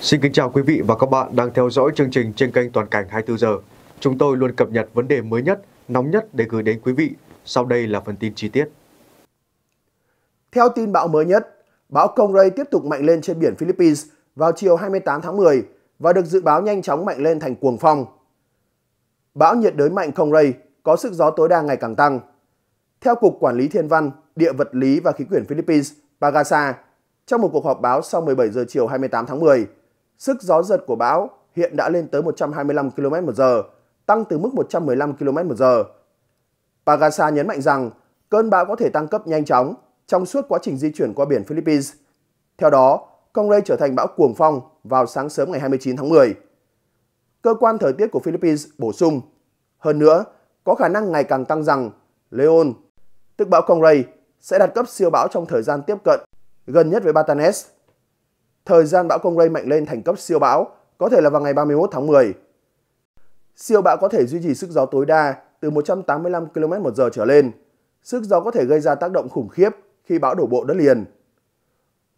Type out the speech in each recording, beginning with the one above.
Xin kính chào quý vị và các bạn đang theo dõi chương trình trên kênh Toàn cảnh 24 giờ. Chúng tôi luôn cập nhật vấn đề mới nhất, nóng nhất để gửi đến quý vị. Sau đây là phần tin chi tiết. Theo tin bão mới nhất, bão Công tiếp tục mạnh lên trên biển Philippines vào chiều 28 tháng 10 và được dự báo nhanh chóng mạnh lên thành cuồng phong. Bão nhiệt đới mạnh Công có sức gió tối đa ngày càng tăng. Theo Cục Quản lý Thiên văn, Địa vật lý và Khí quyển Philippines, Pagasa, trong một cuộc họp báo sau 17 giờ chiều 28 tháng 10, Sức gió giật của bão hiện đã lên tới 125 km/h, tăng từ mức 115 km/h. Pagasa nhấn mạnh rằng cơn bão có thể tăng cấp nhanh chóng trong suốt quá trình di chuyển qua biển Philippines. Theo đó, Conray trở thành bão cuồng phong vào sáng sớm ngày 29 tháng 10. Cơ quan thời tiết của Philippines bổ sung, hơn nữa, có khả năng ngày càng tăng rằng Leon, tức bão Conray, sẽ đạt cấp siêu bão trong thời gian tiếp cận, gần nhất với Batanes thời gian bão Conray mạnh lên thành cấp siêu bão, có thể là vào ngày 31 tháng 10. Siêu bão có thể duy trì sức gió tối đa từ 185 km một giờ trở lên. Sức gió có thể gây ra tác động khủng khiếp khi bão đổ bộ đất liền.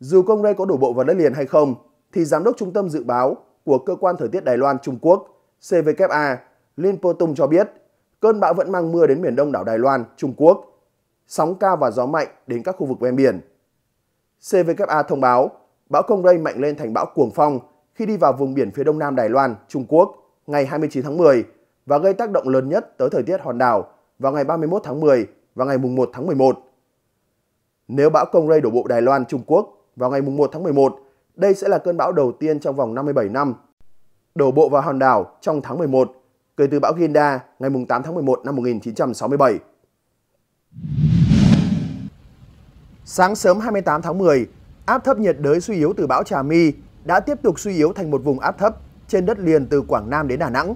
Dù Công Conray có đổ bộ vào đất liền hay không, thì Giám đốc Trung tâm Dự báo của Cơ quan Thời tiết Đài Loan Trung Quốc CVKA Lin Po Tung cho biết cơn bão vẫn mang mưa đến miền đông đảo Đài Loan, Trung Quốc, sóng cao và gió mạnh đến các khu vực ven biển. CVKA thông báo Bão Công Rây mạnh lên thành bão cuồng phong khi đi vào vùng biển phía đông nam Đài Loan, Trung Quốc ngày 29 tháng 10 và gây tác động lớn nhất tới thời tiết hòn đảo vào ngày 31 tháng 10 và ngày 1 tháng 11. Nếu bão Công Rây đổ bộ Đài Loan, Trung Quốc vào ngày 1 tháng 11, đây sẽ là cơn bão đầu tiên trong vòng 57 năm. Đổ bộ vào hòn đảo trong tháng 11, kể từ bão Ginda ngày 8 tháng 11 năm 1967. Sáng sớm 28 tháng 10, áp thấp nhiệt đới suy yếu từ bão Trà My đã tiếp tục suy yếu thành một vùng áp thấp trên đất liền từ Quảng Nam đến Đà Nẵng.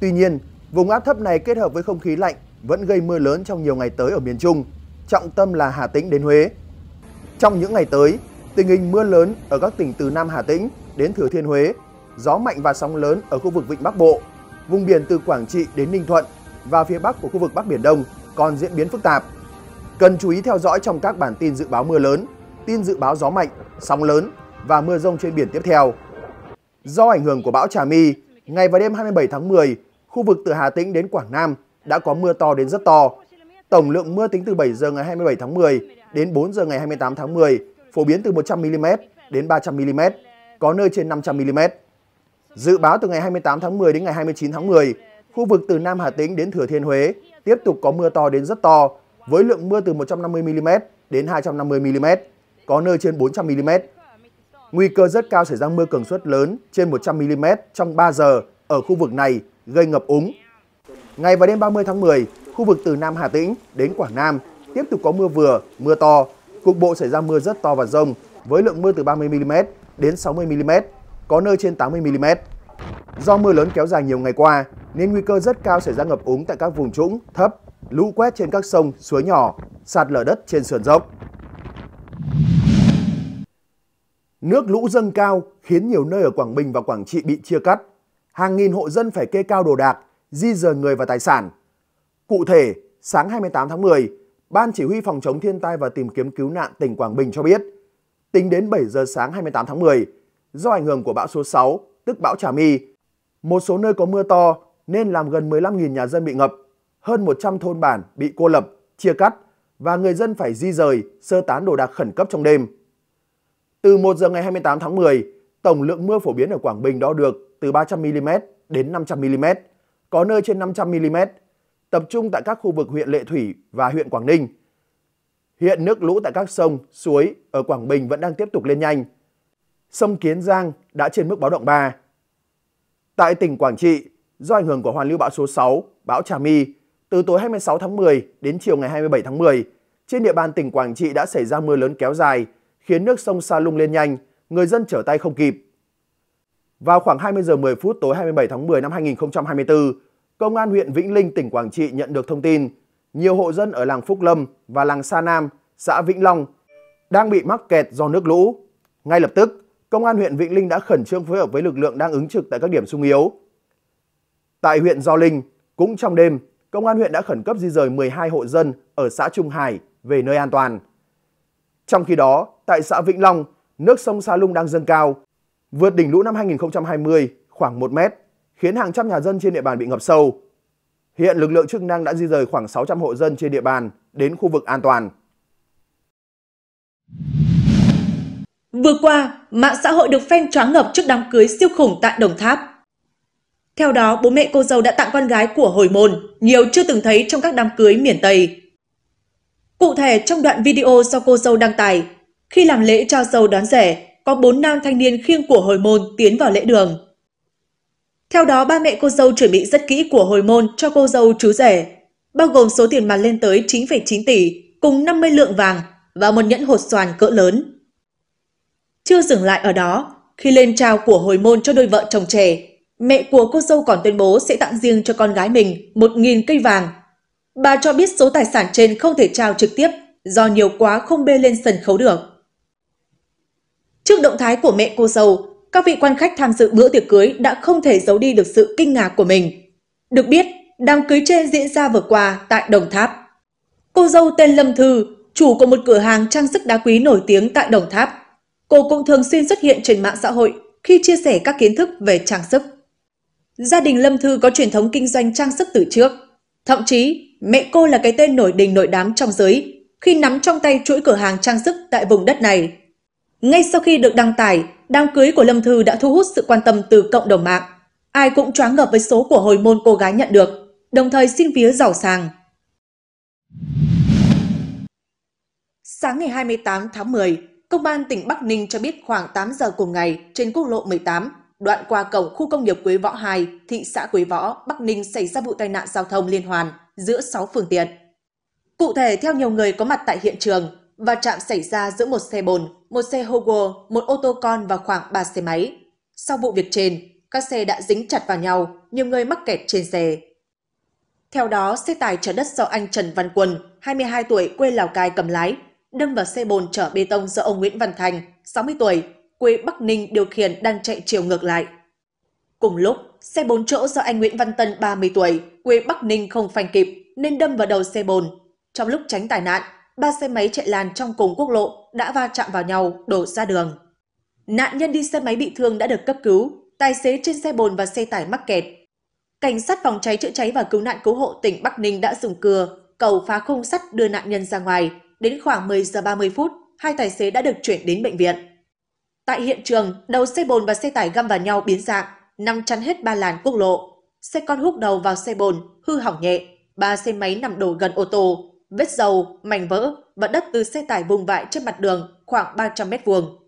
Tuy nhiên, vùng áp thấp này kết hợp với không khí lạnh vẫn gây mưa lớn trong nhiều ngày tới ở miền Trung, trọng tâm là Hà Tĩnh đến Huế. Trong những ngày tới, tình hình mưa lớn ở các tỉnh từ Nam Hà Tĩnh đến Thừa Thiên Huế, gió mạnh và sóng lớn ở khu vực Vịnh Bắc Bộ, vùng biển từ Quảng Trị đến Ninh Thuận và phía Bắc của khu vực Bắc Biển Đông còn diễn biến phức tạp. Cần chú ý theo dõi trong các bản tin dự báo mưa lớn tin dự báo gió mạnh, sóng lớn và mưa rông trên biển tiếp theo. Do ảnh hưởng của bão Trà My, ngày và đêm 27 tháng 10, khu vực từ Hà Tĩnh đến Quảng Nam đã có mưa to đến rất to. Tổng lượng mưa tính từ 7 giờ ngày 27 tháng 10 đến 4 giờ ngày 28 tháng 10 phổ biến từ 100mm đến 300mm, có nơi trên 500mm. Dự báo từ ngày 28 tháng 10 đến ngày 29 tháng 10, khu vực từ Nam Hà Tĩnh đến Thừa Thiên Huế tiếp tục có mưa to đến rất to, với lượng mưa từ 150mm đến 250mm có nơi trên 400mm. Nguy cơ rất cao xảy ra mưa cường suất lớn trên 100mm trong 3 giờ ở khu vực này gây ngập úng. Ngày và đêm 30 tháng 10, khu vực từ Nam Hà Tĩnh đến Quảng Nam tiếp tục có mưa vừa, mưa to, cục bộ xảy ra mưa rất to và rông với lượng mưa từ 30mm đến 60mm, có nơi trên 80mm. Do mưa lớn kéo dài nhiều ngày qua, nên nguy cơ rất cao xảy ra ngập úng tại các vùng trũng, thấp, lũ quét trên các sông, suối nhỏ, sạt lở đất trên sườn dốc. Nước lũ dâng cao khiến nhiều nơi ở Quảng Bình và Quảng Trị bị chia cắt. Hàng nghìn hộ dân phải kê cao đồ đạc, di rời người và tài sản. Cụ thể, sáng 28 tháng 10, Ban Chỉ huy Phòng chống thiên tai và tìm kiếm cứu nạn tỉnh Quảng Bình cho biết, tính đến 7 giờ sáng 28 tháng 10, do ảnh hưởng của bão số 6, tức bão Trà My, một số nơi có mưa to nên làm gần 15.000 nhà dân bị ngập, hơn 100 thôn bản bị cô lập, chia cắt và người dân phải di rời, sơ tán đồ đạc khẩn cấp trong đêm. Từ 1 giờ ngày 28 tháng 10, tổng lượng mưa phổ biến ở Quảng Bình đo được từ 300mm đến 500mm, có nơi trên 500mm, tập trung tại các khu vực huyện Lệ Thủy và huyện Quảng Ninh. Hiện nước lũ tại các sông, suối ở Quảng Bình vẫn đang tiếp tục lên nhanh. Sông Kiến Giang đã trên mức báo động 3. Tại tỉnh Quảng Trị, do ảnh hưởng của hoàn lưu bão số 6, bão Trà My, từ tối 26 tháng 10 đến chiều ngày 27 tháng 10, trên địa bàn tỉnh Quảng Trị đã xảy ra mưa lớn kéo dài, khiến nước sông Sa Lung lên nhanh, người dân trở tay không kịp. Vào khoảng 20 giờ 10 phút tối 27 tháng 10 năm 2024, Công an huyện Vĩnh Linh, tỉnh Quảng Trị nhận được thông tin nhiều hộ dân ở làng Phúc Lâm và làng Sa Nam, xã Vĩnh Long đang bị mắc kẹt do nước lũ. Ngay lập tức, Công an huyện Vĩnh Linh đã khẩn trương phối hợp với lực lượng đang ứng trực tại các điểm sung yếu. Tại huyện Gio Linh, cũng trong đêm, Công an huyện đã khẩn cấp di rời 12 hộ dân ở xã Trung Hải về nơi an toàn. Trong khi đó, tại xã Vĩnh Long, nước sông Sa Lung đang dâng cao, vượt đỉnh lũ năm 2020 khoảng 1 mét, khiến hàng trăm nhà dân trên địa bàn bị ngập sâu. Hiện lực lượng chức năng đã di rời khoảng 600 hộ dân trên địa bàn đến khu vực an toàn. Vừa qua, mạng xã hội được phen choáng ngập trước đám cưới siêu khủng tại Đồng Tháp. Theo đó, bố mẹ cô dâu đã tặng con gái của hồi môn, nhiều chưa từng thấy trong các đám cưới miền Tây. Cụ thể trong đoạn video do cô dâu đăng tải, khi làm lễ trao dâu đón rể, có bốn nam thanh niên khiêng của hồi môn tiến vào lễ đường. Theo đó, ba mẹ cô dâu chuẩn bị rất kỹ của hồi môn cho cô dâu chú rể, bao gồm số tiền mặt lên tới 9,9 tỷ cùng 50 lượng vàng và một nhẫn hột xoàn cỡ lớn. Chưa dừng lại ở đó, khi lên trao của hồi môn cho đôi vợ chồng trẻ, mẹ của cô dâu còn tuyên bố sẽ tặng riêng cho con gái mình 1.000 cây vàng Bà cho biết số tài sản trên không thể trao trực tiếp do nhiều quá không bê lên sân khấu được. Trước động thái của mẹ cô dâu, các vị quan khách tham dự bữa tiệc cưới đã không thể giấu đi được sự kinh ngạc của mình. Được biết, đám cưới trên diễn ra vừa qua tại Đồng Tháp. Cô dâu tên Lâm Thư, chủ của một cửa hàng trang sức đá quý nổi tiếng tại Đồng Tháp. Cô cũng thường xuyên xuất hiện trên mạng xã hội khi chia sẻ các kiến thức về trang sức. Gia đình Lâm Thư có truyền thống kinh doanh trang sức từ trước. Thậm chí, mẹ cô là cái tên nổi đình nổi đám trong giới khi nắm trong tay chuỗi cửa hàng trang sức tại vùng đất này. Ngay sau khi được đăng tải, đám cưới của Lâm Thư đã thu hút sự quan tâm từ cộng đồng mạng. Ai cũng choáng ngợp với số của hồi môn cô gái nhận được, đồng thời xin vía giàu sang. Sáng ngày 28 tháng 10, Công an tỉnh Bắc Ninh cho biết khoảng 8 giờ cùng ngày trên quốc lộ 18, đoạn qua cổng khu công nghiệp Quế Võ 2, thị xã Quế Võ, Bắc Ninh xảy ra vụ tai nạn giao thông liên hoàn giữa 6 phương tiện. Cụ thể, theo nhiều người có mặt tại hiện trường, va chạm xảy ra giữa một xe bồn, một xe Hogo, một ô tô con và khoảng 3 xe máy. Sau vụ việc trên, các xe đã dính chặt vào nhau, nhiều người mắc kẹt trên xe. Theo đó, xe tải chở đất do anh Trần Văn Quân, 22 tuổi, quê Lào Cai cầm lái, đâm vào xe bồn chở bê tông do ông Nguyễn Văn Thành, 60 tuổi, quê Bắc Ninh điều khiển đang chạy chiều ngược lại. Cùng lúc, xe 4 chỗ do anh Nguyễn Văn Tân 30 tuổi, quê Bắc Ninh không phanh kịp nên đâm vào đầu xe bồn. Trong lúc tránh tai nạn, ba xe máy chạy làn trong cùng quốc lộ đã va chạm vào nhau, đổ ra đường. Nạn nhân đi xe máy bị thương đã được cấp cứu, tài xế trên xe bồn và xe tải mắc kẹt. Cảnh sát phòng cháy chữa cháy và cứu nạn cứu hộ tỉnh Bắc Ninh đã dùng cưa, cầu phá khung sắt đưa nạn nhân ra ngoài. Đến khoảng 10 giờ 30 phút, hai tài xế đã được chuyển đến bệnh viện. Tại hiện trường, đầu xe bồn và xe tải găm vào nhau biến dạng, nằm chắn hết ba làn quốc lộ. Xe con hút đầu vào xe bồn, hư hỏng nhẹ, ba xe máy nằm đổ gần ô tô, vết dầu, mảnh vỡ và đất từ xe tải vùng vãi trên mặt đường khoảng 300 mét vuông.